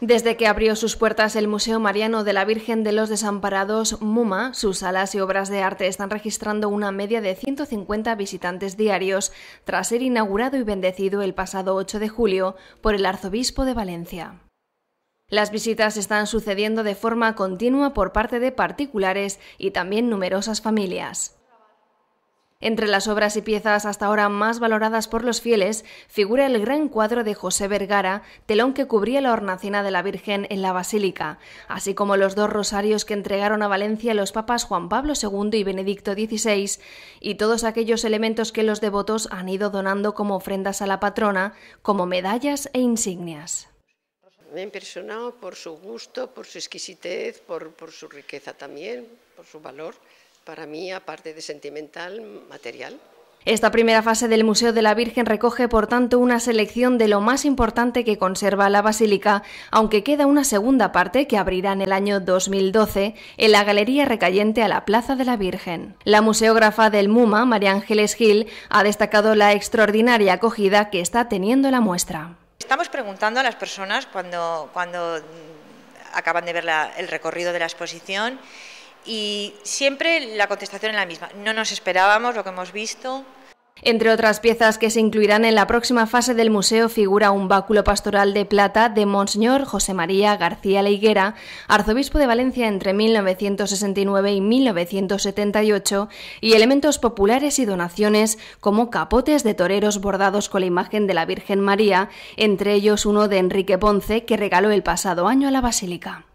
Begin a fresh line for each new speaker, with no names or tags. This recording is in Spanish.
Desde que abrió sus puertas el Museo Mariano de la Virgen de los Desamparados, MUMA, sus salas y obras de arte están registrando una media de 150 visitantes diarios, tras ser inaugurado y bendecido el pasado 8 de julio por el arzobispo de Valencia. Las visitas están sucediendo de forma continua por parte de particulares y también numerosas familias. Entre las obras y piezas hasta ahora más valoradas por los fieles figura el gran cuadro de José Vergara, telón que cubría la hornacina de la Virgen en la Basílica, así como los dos rosarios que entregaron a Valencia los papas Juan Pablo II y Benedicto XVI, y todos aquellos elementos que los devotos han ido donando como ofrendas a la patrona, como medallas e insignias.
Me he impresionado por su gusto, por su exquisitez, por su riqueza también, por su valor para mí, aparte de sentimental, material.
Esta primera fase del Museo de la Virgen recoge, por tanto, una selección de lo más importante que conserva la Basílica, aunque queda una segunda parte que abrirá en el año 2012 en la galería recayente a la Plaza de la Virgen. La museógrafa del MUMA, María Ángeles Gil, ha destacado la extraordinaria acogida que está teniendo la muestra.
Estamos preguntando a las personas cuando, cuando acaban de ver el recorrido de la exposición y siempre la contestación es la misma. No nos esperábamos lo que hemos visto.
Entre otras piezas que se incluirán en la próxima fase del museo figura un báculo pastoral de plata de Monseñor José María García Leiguera, arzobispo de Valencia entre 1969 y 1978, y elementos populares y donaciones como capotes de toreros bordados con la imagen de la Virgen María, entre ellos uno de Enrique Ponce que regaló el pasado año a la Basílica.